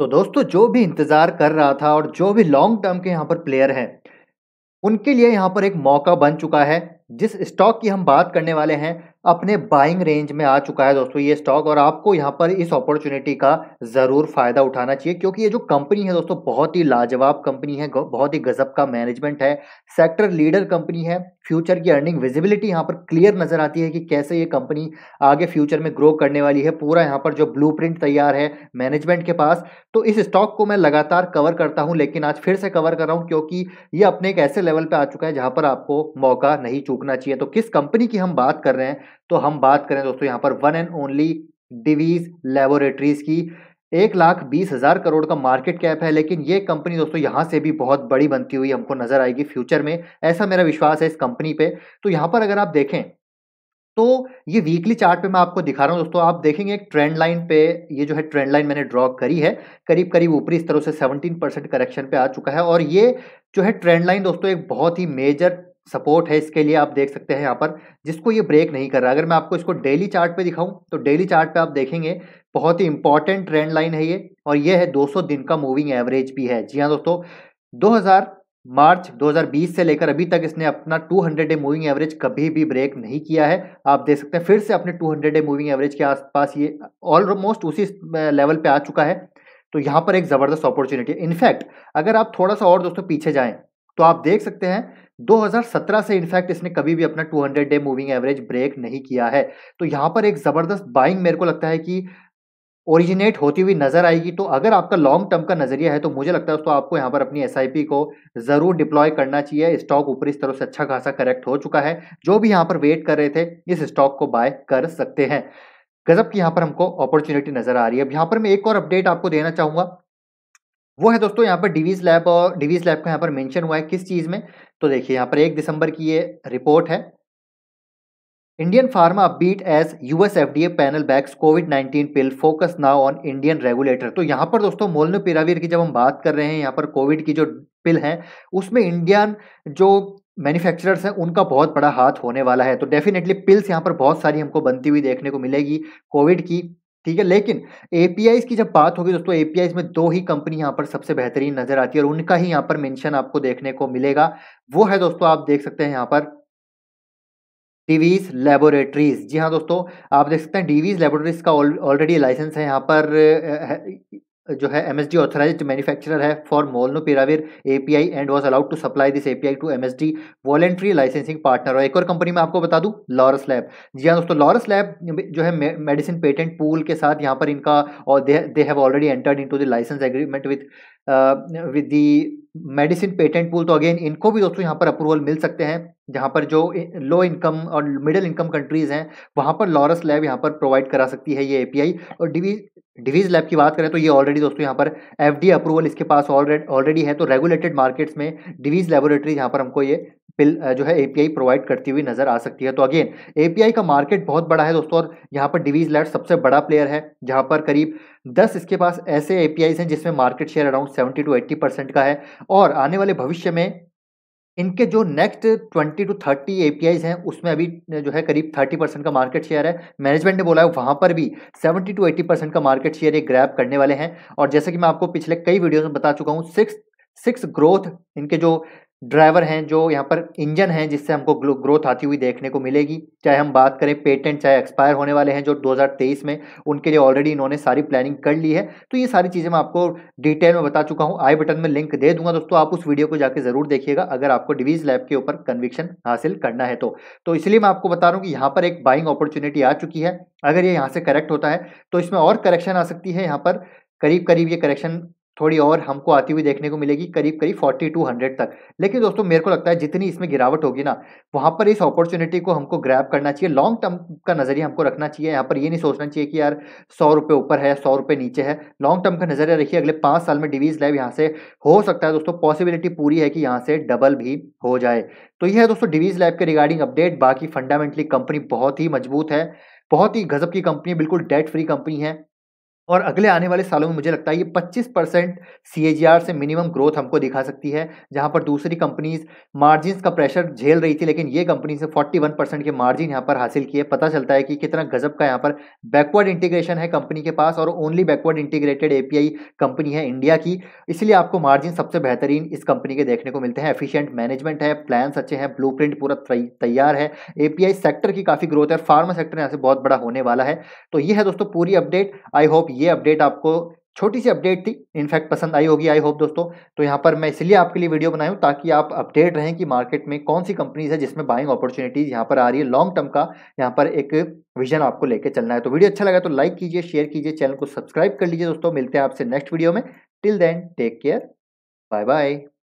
तो दोस्तों जो भी इंतज़ार कर रहा था और जो भी लॉन्ग टर्म के यहाँ पर प्लेयर हैं उनके लिए यहाँ पर एक मौका बन चुका है जिस स्टॉक की हम बात करने वाले हैं अपने बाइंग रेंज में आ चुका है दोस्तों ये स्टॉक और आपको यहाँ पर इस अपॉर्चुनिटी का ज़रूर फ़ायदा उठाना चाहिए क्योंकि ये जो कंपनी है दोस्तों बहुत ही लाजवाब कंपनी है बहुत ही गजब का मैनेजमेंट है सेक्टर लीडर कंपनी है फ्यूचर की अर्निंग विजिबिलिटी यहाँ पर क्लियर नज़र आती है कि कैसे ये कंपनी आगे फ्यूचर में ग्रो करने वाली है पूरा यहाँ पर जो ब्लू तैयार है मैनेजमेंट के पास तो इस स्टॉक को मैं लगातार कवर करता हूँ लेकिन आज फिर से कवर कर रहा हूँ क्योंकि ये अपने एक ऐसे लेवल पर आ चुका है जहाँ पर आपको मौका नहीं चूकना चाहिए तो किस कंपनी की हम बात कर रहे हैं तो हम बात करें दोस्तों यहाँ पर one and only Divi's laboratories की एक लाख बीस हज़ार करोड़ का मार्केट कैप है लेकिन ये कंपनी दोस्तों यहाँ से भी बहुत बड़ी बनती हुई हमको नज़र आएगी फ्यूचर में ऐसा मेरा विश्वास है इस कंपनी पे तो यहाँ पर अगर आप देखें तो ये वीकली चार्ट पे मैं आपको दिखा रहा हूँ दोस्तों आप देखेंगे एक ट्रेंड लाइन पे ये जो है ट्रेंड लाइन मैंने ड्रॉ करी है करीब करीब ऊपरी स्तरों से 17 परसेंट करेक्शन पे आ चुका है और ये जो है ट्रेंड लाइन दोस्तों एक बहुत ही मेजर सपोर्ट है इसके लिए आप देख सकते हैं यहाँ पर जिसको ये ब्रेक नहीं कर रहा अगर मैं आपको इसको डेली चार्ट पे दिखाऊं तो डेली चार्ट पे आप देखेंगे बहुत ही इंपॉर्टेंट ट्रेंड लाइन है ये और ये है 200 दिन का मूविंग एवरेज भी है जी हाँ दोस्तों 2000 मार्च 2020 से लेकर अभी तक इसने अपना टू डे मूविंग एवरेज कभी भी ब्रेक नहीं किया है आप देख सकते हैं फिर से अपने टू डे मूविंग एवरेज के आसपास ये ऑलमोस्ट उसी लेवल पर आ चुका है तो यहाँ पर एक ज़बरदस्त अपॉर्चुनिटी इनफैक्ट अगर आप थोड़ा सा और दोस्तों पीछे जाएँ तो आप देख सकते हैं 2017 से इनफैक्ट इसने कभी भी अपना 200 डे मूविंग एवरेज ब्रेक नहीं किया है तो यहाँ पर एक ज़बरदस्त बाइंग मेरे को लगता है कि ओरिजिनेट होती हुई नज़र आएगी तो अगर आपका लॉन्ग टर्म का नज़रिया है तो मुझे लगता है तो आपको यहाँ पर अपनी एस को ज़रूर डिप्लॉय करना चाहिए स्टॉक ऊपर इस तरह से अच्छा खासा करेक्ट हो चुका है जो भी यहाँ पर वेट कर रहे थे इस स्टॉक को बाय कर सकते हैं गजब की यहाँ पर हमको अपॉर्चुनिटी नज़र आ रही है अब यहाँ पर मैं एक और अपडेट आपको देना चाहूँगा वो है दोस्तों यहाँ पर डिवीज लैब और डिवीज लैब का यहाँ पर मेंशन हुआ है किस चीज़ में तो देखिए यहाँ पर एक दिसंबर की ये रिपोर्ट है Indian pharma upbeat as US FDA panel backs Covid 19 pill focus now on Indian regulator तो यहाँ पर दोस्तों पिरावीर की जब हम बात कर रहे हैं यहाँ पर कोविड की जो पिल है उसमें इंडियन जो मैन्युफैक्चरर्स हैं उनका बहुत बड़ा हाथ होने वाला है तो डेफिनेटली पिल्स यहाँ पर बहुत सारी हमको बनती हुई देखने को मिलेगी कोविड की ठीक है लेकिन एपीआई की जब बात होगी दोस्तों एपीआईज में दो ही कंपनी यहाँ पर सबसे बेहतरीन नजर आती है और उनका ही यहाँ पर मेंशन आपको देखने को मिलेगा वो है दोस्तों आप देख सकते हैं यहाँ पर डीवीज लेबोरेटरीज जी हाँ दोस्तों आप देख सकते हैं डीवीज लेबोरेटरीज का ऑलरेडी लाइसेंस है यहाँ पर जो है M S D authorise manufacture है for molnupiravir A P I and was allowed to supply this A P I to M S D voluntary licensing partner और एक और कंपनी में आपको बता दूँ लॉरस लैब जी हाँ दोस्तों लॉरस लैब जो है मेडिसिन पेटेंट पूल के साथ यहाँ पर इनका और they have already entered into the licence agreement with with the medicine patent pool तो अगेन इनको भी दोस्तों यहाँ पर अप्रूवल मिल सकते हैं जहाँ पर जो लो इनकम और मिडिल इनकम कंट्रीज़ हैं वहाँ पर लॉरस लैब यहाँ पर प्रोवाइड करा सकती है ये एपीआई और डिवीज डिवीज लैब की बात करें तो ये ऑलरेडी दोस्तों यहाँ पर एफडी अप्रूवल इसके पास ऑलरेडी है तो रेगुलेटेड मार्केट्स में डिवीज लेबोरेटरी यहाँ पर हमको ये पिल जो है एपीआई प्रोवाइड करती हुई नजर आ सकती है तो अगेन एपीआई का मार्केट बहुत बड़ा है दोस्तों और यहाँ पर डिवीज लैट सबसे बड़ा प्लेयर है जहाँ पर करीब 10 इसके पास ऐसे एपीआईज हैं जिसमें market share around seventy two eighty percent का है और आने वाले भविष्य में इनके जो नेक्स्ट 20 टू 30 एपीआईज हैं उसमें अभी जो है करीब 30 परसेंट का मार्केट शेयर है मैनेजमेंट ने बोला है वहाँ पर भी 70 टू 80 परसेंट का मार्केट शेयर ये ग्रैप करने वाले हैं और जैसे कि मैं आपको पिछले कई वीडियोस में बता चुका हूँ सिक्स सिक्स ग्रोथ इनके जो ड्राइवर हैं जो यहाँ पर इंजन हैं जिससे हमको ग्रोथ आती हुई देखने को मिलेगी चाहे हम बात करें पेटेंट चाहे एक्सपायर होने वाले हैं जो 2023 में उनके लिए ऑलरेडी इन्होंने सारी प्लानिंग कर ली है तो ये सारी चीज़ें मैं आपको डिटेल में बता चुका हूँ आई बटन में लिंक दे दूंगा दोस्तों आप उस वीडियो को जाकर ज़रूर देखिएगा अगर आपको डिवीज लैब के ऊपर कन्विक्शन हासिल करना है तो, तो इसलिए मैं आपको बता रहा हूँ कि यहाँ पर एक बाइंग अपॉर्चुनिटी आ चुकी है अगर ये यहाँ से करेक्ट होता है तो इसमें और करेक्शन आ सकती है यहाँ पर करीब करीब ये करेक्शन थोड़ी और हमको आती हुई देखने को मिलेगी करीब करीब फोर्टी टू हंड्रेड तक लेकिन दोस्तों मेरे को लगता है जितनी इसमें गिरावट होगी ना वहाँ पर इस अपॉर्चुनिटी को हमको ग्रैप करना चाहिए लॉन्ग टर्म का नज़रिया हमको रखना चाहिए यहाँ पर ये नहीं सोचना चाहिए कि यार सौ रुपये ऊपर है सौ रुपये नीचे है लॉन्ग टर्म का नज़रिया रखिए अगले पाँच साल में डिवीज़ लाइव यहाँ से हो सकता है दोस्तों पॉसिबिलिटी पूरी है कि यहाँ से डबल भी हो जाए तो यह है दोस्तों डिवीज़ लाइव के रिगार्डिंग अपडेट बाकी फंडामेंटली कंपनी बहुत ही मजबूत है बहुत ही गजब की कंपनी बिल्कुल डेट फ्री कंपनी है और अगले आने वाले सालों में मुझे लगता है ये 25 परसेंट सी से मिनिमम ग्रोथ हमको दिखा सकती है जहां पर दूसरी कंपनीज मार्जिन का प्रेशर झेल रही थी लेकिन ये कंपनीज से 41 परसेंट के मार्जिन यहां पर हासिल किए पता चलता है कि कितना गजब का यहां पर बैकवर्ड इंटीग्रेशन है कंपनी के पास और only backward integrated a company है इंडिया की इसलिए आपको मार्जिन सबसे बेहतरीन इस कंपनी के देखने को मिलते हैं एफिशियंट मैनेजमेंट है प्लान्स अच्छे हैं ब्लू पूरा तैयार है ए सेक्टर की काफ़ी ग्रोथ है फार्मा सेक्टर यहाँ से बहुत बड़ा होने वाला है तो ये है दोस्तों पूरी अपडेट आई होप ये अपडेट आपको छोटी सी अपडेट थी इनफैक्ट पसंद आई होगी आई होप दोस्तों तो यहाँ पर मैं इसलिए आपके लिए वीडियो बनाया हूँ ताकि आप अपडेट रहें कि मार्केट में कौन सी कंपनीज है जिसमें बाइंग अपॉर्चुनिटीज यहाँ पर आ रही है लॉन्ग टर्म का यहाँ पर एक विजन आपको लेकर चलना है तो वीडियो अच्छा लगा तो लाइक कीजिए शेयर कीजिए चैनल को सब्सक्राइब कर लीजिए दोस्तों मिलते हैं आपसे नेक्स्ट वीडियो में till then take care bye bye